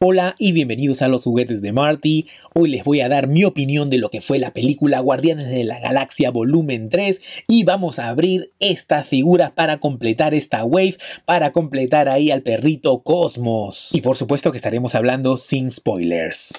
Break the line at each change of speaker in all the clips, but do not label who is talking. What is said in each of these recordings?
Hola y bienvenidos a los juguetes de Marty. Hoy les voy a dar mi opinión de lo que fue la película Guardianes de la Galaxia Volumen 3 y vamos a abrir estas figuras para completar esta wave, para completar ahí al perrito Cosmos. Y por supuesto que estaremos hablando sin spoilers.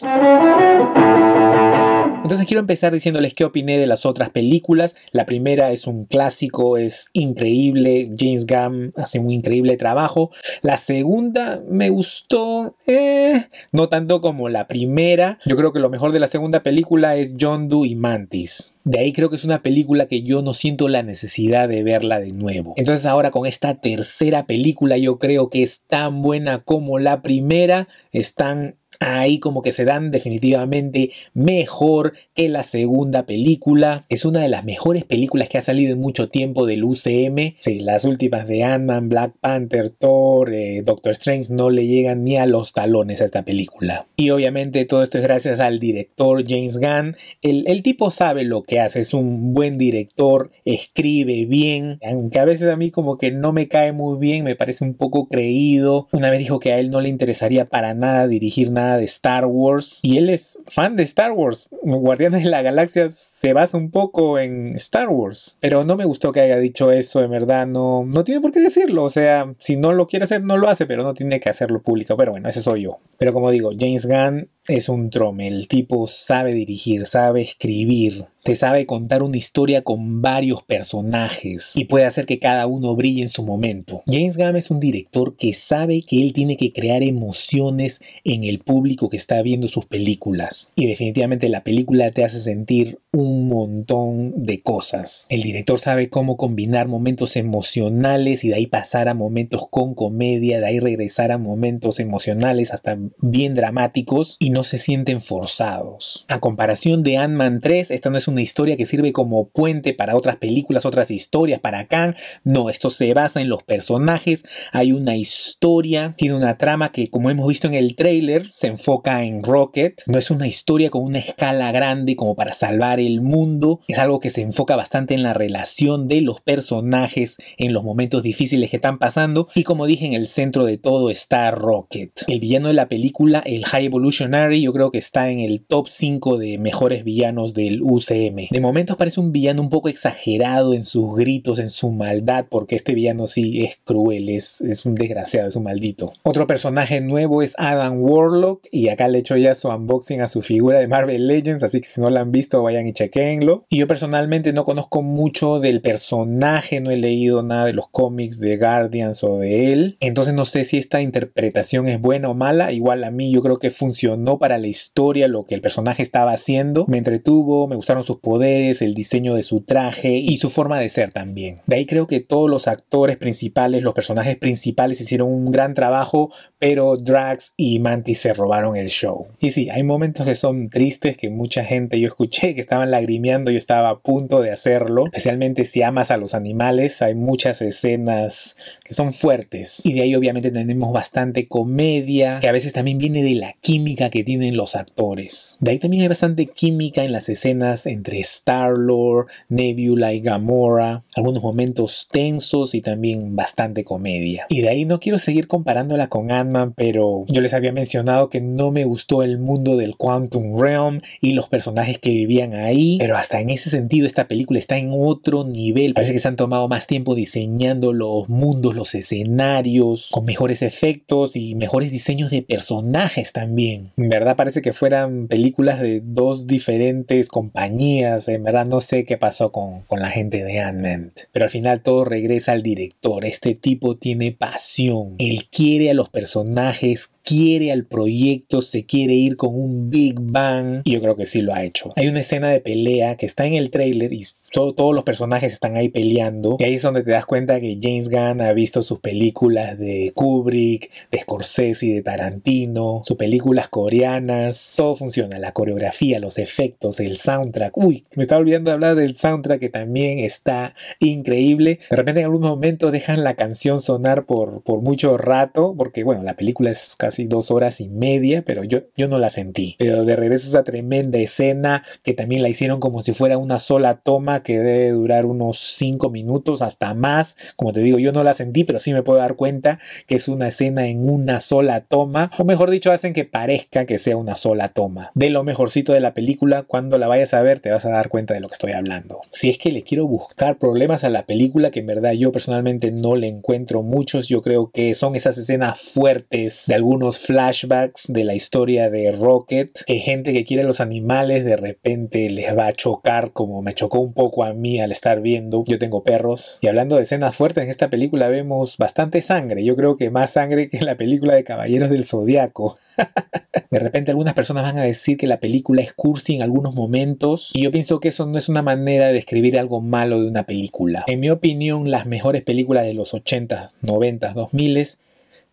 Entonces quiero empezar diciéndoles qué opiné de las otras películas. La primera es un clásico, es increíble, James Gunn hace un increíble trabajo. La segunda me gustó, eh, no tanto como la primera. Yo creo que lo mejor de la segunda película es John Doe y Mantis. De ahí creo que es una película que yo no siento la necesidad de verla de nuevo. Entonces ahora con esta tercera película yo creo que es tan buena como la primera, están ahí como que se dan definitivamente mejor que la segunda película. Es una de las mejores películas que ha salido en mucho tiempo del UCM. Sí, las últimas de Ant-Man, Black Panther, Thor, eh, Doctor Strange no le llegan ni a los talones a esta película. Y obviamente todo esto es gracias al director James Gunn. El, el tipo sabe lo que hace, es un buen director, escribe bien, aunque a veces a mí como que no me cae muy bien, me parece un poco creído. Una vez dijo que a él no le interesaría para nada dirigir nada de Star Wars y él es fan de Star Wars. Guardianes de la Galaxia se basa un poco en Star Wars, pero no me gustó que haya dicho eso, en verdad no, no tiene por qué decirlo, o sea, si no lo quiere hacer no lo hace, pero no tiene que hacerlo público, pero bueno, ese soy yo. Pero como digo, James Gunn es un trome. El tipo sabe dirigir, sabe escribir, te sabe contar una historia con varios personajes y puede hacer que cada uno brille en su momento. James Gunn es un director que sabe que él tiene que crear emociones en el público que está viendo sus películas y definitivamente la película te hace sentir un montón de cosas. El director sabe cómo combinar momentos emocionales y de ahí pasar a momentos con comedia, de ahí regresar a momentos emocionales hasta bien dramáticos y no se sienten forzados. A comparación de Ant-Man 3, esta no es una historia que sirve como puente para otras películas, otras historias, para Khan. No, esto se basa en los personajes, hay una historia, tiene una trama que como hemos visto en el trailer, se enfoca en Rocket. No es una historia con una escala grande como para salvar el mundo, es algo que se enfoca bastante en la relación de los personajes en los momentos difíciles que están pasando y como dije en el centro de todo está Rocket. El villano de la película, el High Evolutionary, yo creo que está en el top 5 de mejores villanos del UCM. De momento parece un villano un poco exagerado en sus gritos, en su maldad, porque este villano sí es cruel, es, un desgraciado, es un maldito. Otro personaje nuevo es Adam Warlock y acá le he hecho ya su unboxing a su figura de Marvel Legends, así que si no la han visto vayan y chequenlo. Y yo personalmente no conozco mucho del personaje, no he leído nada de los cómics de Guardians o de él, entonces no sé si esta interpretación es buena o mala, igual a mí yo creo que funcionó para la historia lo que el personaje estaba haciendo. Me entretuvo, me gustaron sus poderes, el diseño de su traje y su forma de ser también. De ahí creo que todos los actores principales, los personajes principales hicieron un gran trabajo, pero Drax y Mantis se robaron el show. Y sí, hay momentos que son tristes, que mucha gente yo escuché que estaban lagrimeando, yo estaba a punto de hacerlo, especialmente si amas a los animales, hay muchas escenas que son fuertes. Y de ahí obviamente tenemos bastante comedia, que a veces también viene de la química que tienen los actores. De ahí también hay bastante química en las escenas entre Star-Lord, Nebula y Gamora, algunos momentos tensos y también bastante comedia. Y de ahí no quiero seguir comparándola con Ant-Man, pero yo les había mencionado que no me gustó el mundo del Quantum Realm y los personajes que vivían ahí, pero hasta en ese sentido esta película está en otro nivel. Parece que se han tomado más tiempo diseñando los mundos, los escenarios, con mejores efectos y mejores diseños de personajes también en verdad parece que fueran películas de dos diferentes compañías. En verdad no sé qué pasó con, la gente de ant Pero al final todo regresa al director. Este tipo tiene pasión. Él quiere a los personajes quiere al proyecto, se quiere ir con un Big Bang. Y yo creo que sí lo ha hecho. Hay una escena de pelea que está en el trailer y todos los personajes están ahí peleando. Y ahí es donde te das cuenta que James Gunn ha visto sus películas de Kubrick, de Scorsese, y de Tarantino, sus películas coreanas. Todo funciona. La coreografía, los efectos, el soundtrack. Uy, me estaba olvidando de hablar del soundtrack que también está increíble. De repente en algún momento dejan la canción sonar por, por mucho rato porque, bueno, la película es casi dos horas y media, pero yo, yo no la sentí. Pero de regreso esa tremenda escena que también la hicieron como si fuera una sola toma que debe durar unos cinco minutos hasta más. Como te digo, yo no la sentí, pero sí me puedo dar cuenta que es una escena en una sola toma, o mejor dicho, hacen que parezca que sea una sola toma. De lo mejorcito de la película, cuando la vayas a ver te vas a dar cuenta de lo que estoy hablando. Si es que le quiero buscar problemas a la película, que en verdad yo personalmente no le encuentro muchos, yo creo que son esas escenas fuertes de algún unos flashbacks de la historia de Rocket, que gente que quiere los animales de repente les va a chocar como me chocó un poco a mí al estar viendo. Yo tengo perros. Y hablando de escenas fuertes, en esta película vemos bastante sangre. Yo creo que más sangre que en la película de Caballeros del Zodiaco. de repente algunas personas van a decir que la película es cursi en algunos momentos. Y yo pienso que eso no es una manera de escribir algo malo de una película. En mi opinión, las mejores películas de los 80, 90, 2000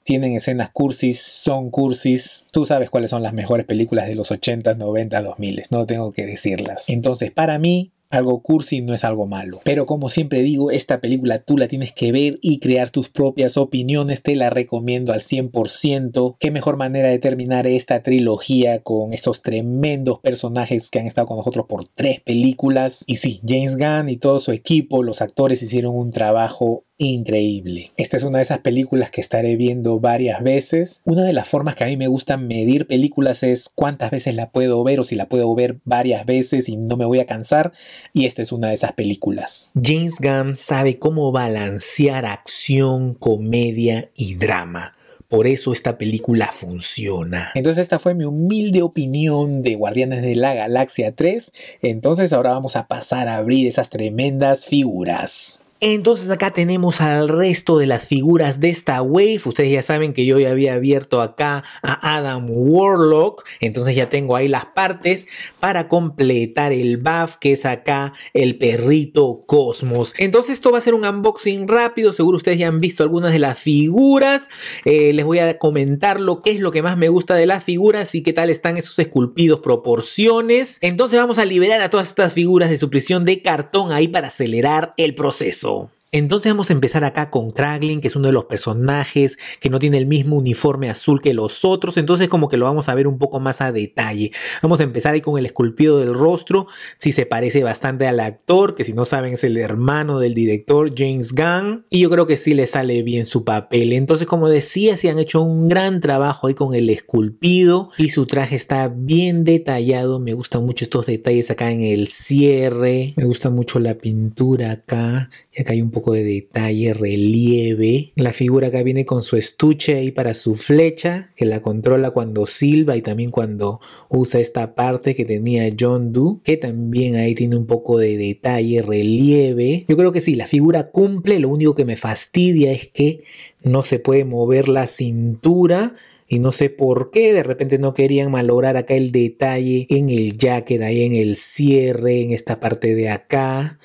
tienen escenas cursis, son cursis. Tú sabes cuáles son las mejores películas de los 80, 90, 2000, no tengo que decirlas. Entonces, para mí, algo cursi no es algo malo. Pero como siempre digo, esta película tú la tienes que ver y crear tus propias opiniones, te la recomiendo al 100%. Qué mejor manera de terminar esta trilogía con estos tremendos personajes que han estado con nosotros por tres películas. Y sí, James Gunn y todo su equipo, los actores hicieron un trabajo increíble. Esta es una de esas películas que estaré viendo varias veces. Una de las formas que a mí me gusta medir películas es cuántas veces la puedo ver o si la puedo ver varias veces y no me voy a cansar. Y esta es una de esas películas. James Gunn sabe cómo balancear acción, comedia y drama. Por eso esta película funciona. Entonces esta fue mi humilde opinión de Guardianes de la Galaxia 3. Entonces ahora vamos a pasar a abrir esas tremendas figuras. Entonces acá tenemos al resto de las figuras de esta wave. Ustedes ya saben que yo ya había abierto acá a Adam Warlock. Entonces ya tengo ahí las partes para completar el buff que es acá el perrito Cosmos. Entonces esto va a ser un unboxing rápido. Seguro ustedes ya han visto algunas de las figuras. Eh, les voy a comentar lo que es lo que más me gusta de las figuras y qué tal están esos esculpidos proporciones. Entonces vamos a liberar a todas estas figuras de su prisión de cartón ahí para acelerar el proceso. Entonces vamos a empezar acá con Kraglin, que es uno de los personajes que no tiene el mismo uniforme azul que los otros, entonces como que lo vamos a ver un poco más a detalle. Vamos a empezar ahí con el esculpido del rostro, si se parece bastante al actor, que si no saben es el hermano del director James Gunn, y yo creo que sí le sale bien su papel. Entonces como decía, se han hecho un gran trabajo ahí con el esculpido y su traje está bien detallado, me gustan mucho estos detalles acá en el cierre, me gusta mucho la pintura acá, acá hay un poco de detalle, relieve. La figura acá viene con su estuche ahí para su flecha, que la controla cuando silba y también cuando usa esta parte que tenía John Doe, que también ahí tiene un poco de detalle, relieve. Yo creo que sí, la figura cumple, lo único que me fastidia es que no se puede mover la cintura y no sé por qué de repente no querían malograr acá el detalle en el jacket, ahí en el cierre, en esta parte de acá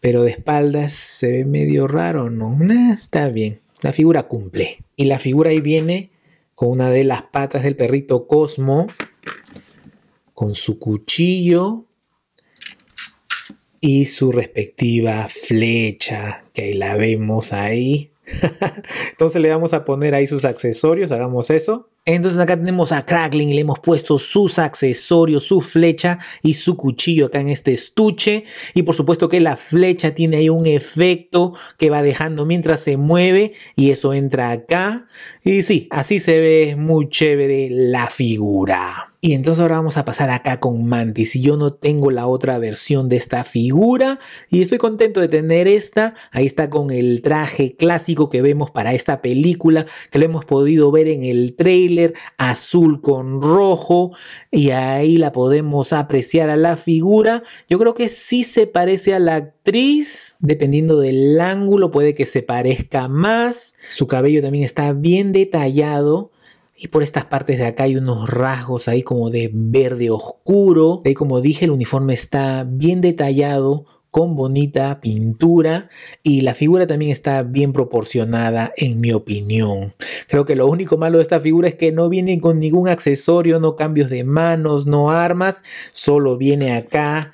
pero de espaldas se ve medio raro, ¿no? está bien. La figura cumple. Y la figura ahí viene con una de las patas del perrito Cosmo, con su cuchillo y su respectiva flecha, que la vemos ahí Entonces le vamos a poner ahí sus accesorios, hagamos eso. Entonces acá tenemos a Crackling, le hemos puesto sus accesorios, su flecha y su cuchillo acá en este estuche. Y por supuesto que la flecha tiene ahí un efecto que va dejando mientras se mueve y eso entra acá. Y sí, así se ve muy chévere la figura. Y entonces ahora vamos a pasar acá con Mantis. Si yo no tengo la otra versión de esta figura. Y estoy contento de tener esta. Ahí está con el traje clásico que vemos para esta película. Que lo hemos podido ver en el trailer. Azul con rojo. Y ahí la podemos apreciar a la figura. Yo creo que sí se parece a la actriz. Dependiendo del ángulo puede que se parezca más. Su cabello también está bien detallado y por estas partes de acá hay unos rasgos ahí como de verde oscuro. y como dije, el uniforme está bien detallado, con bonita pintura y la figura también está bien proporcionada en mi opinión. Creo que lo único malo de esta figura es que no viene con ningún accesorio, no cambios de manos, no armas, solo viene acá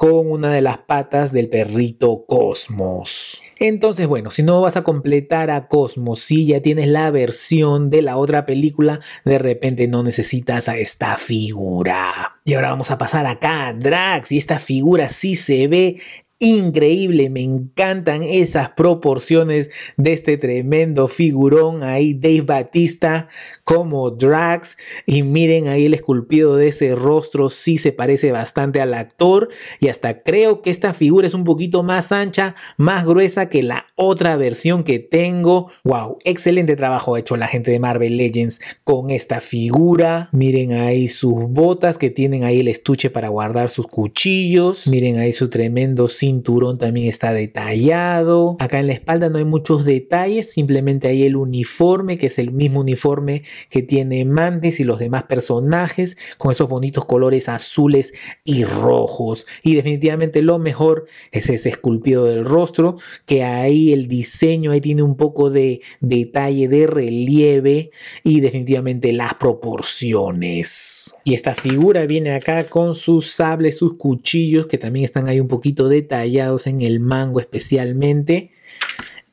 con una de las patas del perrito Cosmos. Entonces, bueno, si no vas a completar a Cosmos, si ya tienes la versión de la otra película, de repente no necesitas a esta figura. Y ahora vamos a pasar acá a Drax y esta figura sí se ve increíble, me encantan esas proporciones de este tremendo figurón ahí, Dave Batista como Drax. Y miren ahí el esculpido de ese rostro, sí se parece bastante al actor. Y hasta creo que esta figura es un poquito más ancha, más gruesa que la otra versión que tengo. ¡Wow! Excelente trabajo hecho la gente de Marvel Legends con esta figura. Miren ahí sus botas que tienen ahí el estuche para guardar sus cuchillos. Miren ahí su tremendo cinturón cinturón también está detallado. Acá en la espalda no hay muchos detalles, simplemente hay el uniforme, que es el mismo uniforme que tiene Mantis y los demás personajes, con esos bonitos colores azules y rojos. Y definitivamente lo mejor es ese esculpido del rostro, que ahí el diseño ahí tiene un poco de detalle, de relieve y definitivamente las proporciones. Y esta figura viene acá con sus sables, sus cuchillos, que también están ahí un poquito detallados en el mango especialmente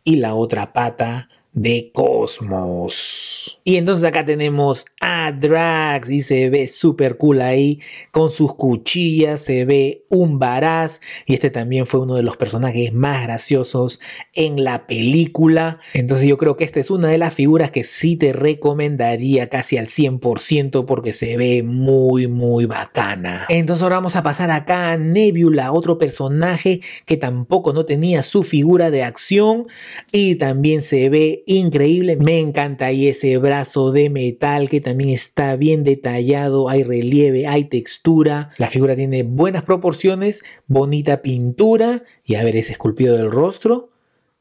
y la otra pata de Cosmos. Y entonces acá tenemos a Drax y se ve súper cool ahí con sus cuchillas, se ve un baraz y este también fue uno de los personajes más graciosos en la película. Entonces yo creo que esta es una de las figuras que sí te recomendaría casi al 100% porque se ve muy muy bacana. Entonces ahora vamos a pasar acá a Nebula, otro personaje que tampoco no tenía su figura de acción y también se ve increíble. Me encanta ahí ese brazo de metal que también está bien detallado. Hay relieve, hay textura. La figura tiene buenas proporciones, bonita pintura. Y a ver ese esculpido del rostro.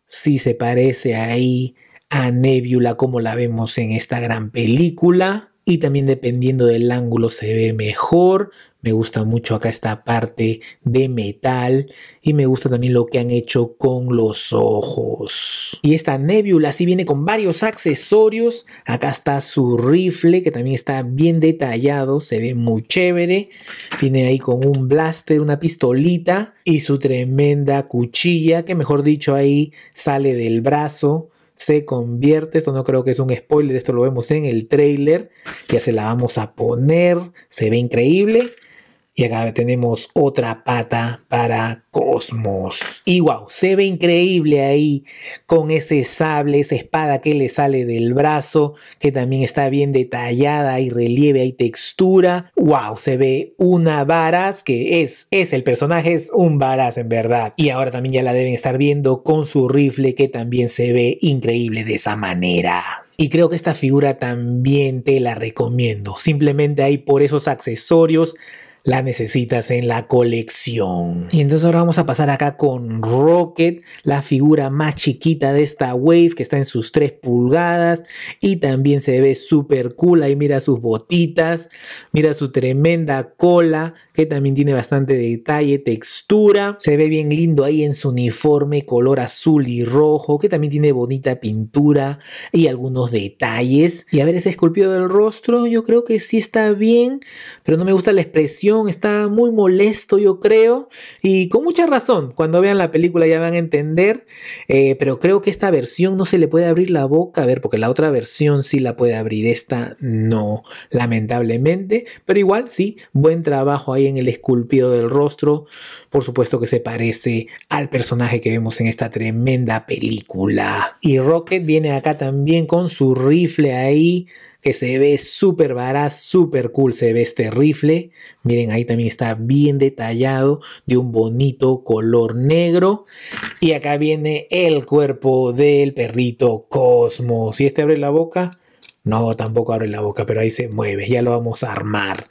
si se parece ahí a Nebula como la vemos en esta gran película. Y también dependiendo del ángulo se ve mejor. Me gusta mucho acá esta parte de metal y me gusta también lo que han hecho con los ojos. Y esta Nebula sí viene con varios accesorios. Acá está su rifle que también está bien detallado, se ve muy chévere. Viene ahí con un blaster, una pistolita y su tremenda cuchilla que mejor dicho ahí sale del brazo se convierte. Esto no creo que es un spoiler, esto lo vemos en el trailer. Ya se la vamos a poner, se ve increíble. Y acá tenemos otra pata para Cosmos. Y wow, se ve increíble ahí con ese sable, esa espada que le sale del brazo, que también está bien detallada, hay relieve, hay textura. Wow, se ve una varas que es, es el personaje, es un varas en verdad. Y ahora también ya la deben estar viendo con su rifle que también se ve increíble de esa manera. Y creo que esta figura también te la recomiendo. Simplemente ahí por esos accesorios la necesitas en la colección. Y entonces ahora vamos a pasar acá con Rocket, la figura más chiquita de esta Wave que está en sus 3 pulgadas y también se ve súper cool. Ahí mira sus botitas, mira su tremenda cola, que también tiene bastante detalle, textura, se ve bien lindo ahí en su uniforme color azul y rojo, que también tiene bonita pintura y algunos detalles. Y a ver ese esculpido del rostro, yo creo que sí está bien, pero no me gusta la expresión, está muy molesto yo creo, y con mucha razón, cuando vean la película ya van a entender, eh, pero creo que esta versión no se le puede abrir la boca, a ver, porque la otra versión sí la puede abrir, esta no, lamentablemente, pero igual sí, buen trabajo ahí el esculpido del rostro, por supuesto que se parece al personaje que vemos en esta tremenda película. Y Rocket viene acá también con su rifle ahí, que se ve súper barato, súper cool se ve este rifle. Miren, ahí también está bien detallado, de un bonito color negro. Y acá viene el cuerpo del perrito Cosmos. y este abre la boca, no, tampoco abre la boca, pero ahí se mueve, ya lo vamos a armar.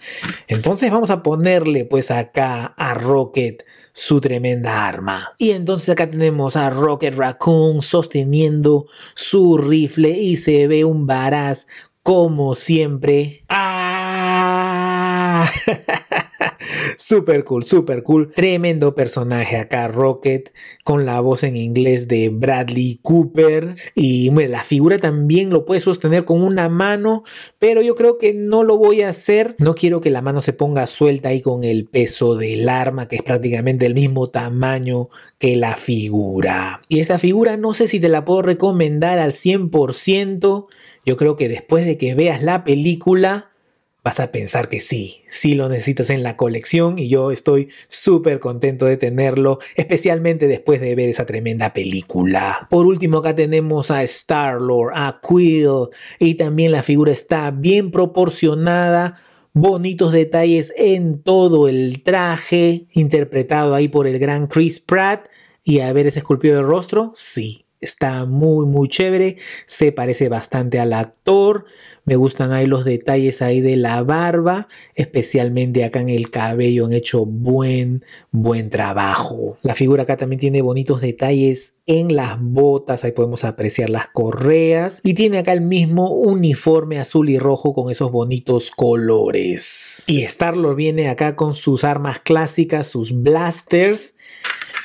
Entonces vamos a ponerle pues acá a Rocket su tremenda arma. Y entonces acá tenemos a Rocket Raccoon sosteniendo su rifle y se ve un varaz como siempre. ¡Ah! Super cool, super cool. Tremendo personaje acá, Rocket, con la voz en inglés de Bradley Cooper. Y la figura también lo puede sostener con una mano, pero yo creo que no lo voy a hacer. No quiero que la mano se ponga suelta ahí con el peso del arma, que es prácticamente el mismo tamaño que la figura. Y esta figura no sé si te la puedo recomendar al 100%. Yo creo que después de que veas la película, vas a pensar que sí, sí lo necesitas en la colección y yo estoy súper contento de tenerlo, especialmente después de ver esa tremenda película. Por último, acá tenemos a Star-Lord, a Quill y también la figura está bien proporcionada bonitos detalles en todo el traje, interpretado ahí por el gran Chris Pratt. Y a ver ese esculpido de rostro, sí, Está muy, muy chévere. Se parece bastante al actor. Me gustan ahí los detalles ahí de la barba, especialmente acá en el cabello. Han hecho buen, buen trabajo. La figura acá también tiene bonitos detalles en las botas. Ahí podemos apreciar las correas. Y tiene acá el mismo uniforme azul y rojo con esos bonitos colores. Y Starlord viene acá con sus armas clásicas, sus blasters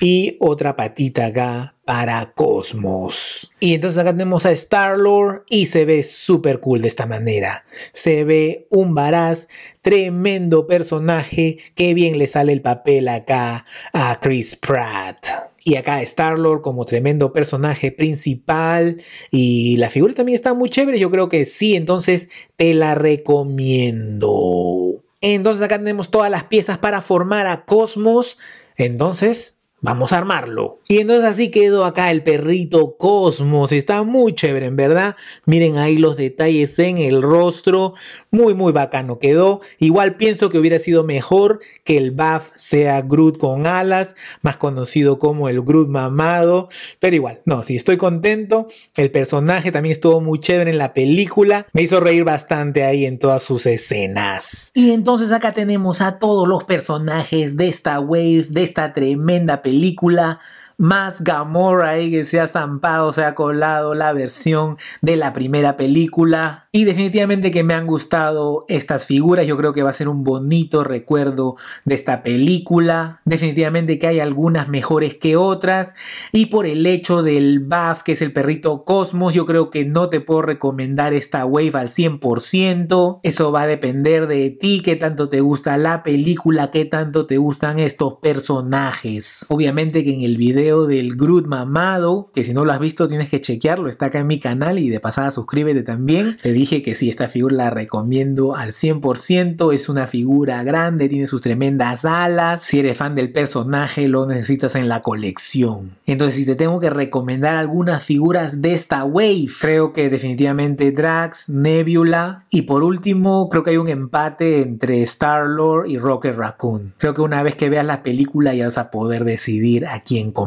y otra patita acá para Cosmos. Y entonces acá tenemos a Star-Lord y se ve súper cool de esta manera. Se ve un varaz, tremendo personaje, Qué bien le sale el papel acá a Chris Pratt. Y acá Star-Lord como tremendo personaje principal. Y la figura también está muy chévere. Yo creo que sí, entonces te la recomiendo. Entonces acá tenemos todas las piezas para formar a Cosmos. Entonces, Vamos a armarlo. Y entonces así quedó acá el perrito Cosmos. Está muy chévere, en verdad. Miren ahí los detalles en el rostro. Muy, muy bacano quedó. Igual pienso que hubiera sido mejor que el buff sea Groot con alas, más conocido como el Groot mamado. Pero igual, no, sí, estoy contento. El personaje también estuvo muy chévere en la película. Me hizo reír bastante ahí en todas sus escenas. Y entonces acá tenemos a todos los personajes de esta wave, de esta tremenda película más Gamora ahí que se ha zampado, se ha colado la versión de la primera película. Y definitivamente que me han gustado estas figuras. Yo creo que va a ser un bonito recuerdo de esta película. Definitivamente que hay algunas mejores que otras. Y por el hecho del Buff, que es el perrito Cosmos, yo creo que no te puedo recomendar esta Wave al 100%. Eso va a depender de ti, qué tanto te gusta la película, qué tanto te gustan estos personajes. Obviamente que en el video del Groot mamado, que si no lo has visto tienes que chequearlo, está acá en mi canal y de pasada suscríbete también. Te dije que sí, esta figura la recomiendo al 100%, es una figura grande, tiene sus tremendas alas, si eres fan del personaje lo necesitas en la colección. Entonces si te tengo que recomendar algunas figuras de esta wave, creo que definitivamente Drax, Nebula y por último creo que hay un empate entre Star-Lord y Rocket Raccoon. Creo que una vez que veas la película ya vas a poder decidir a quién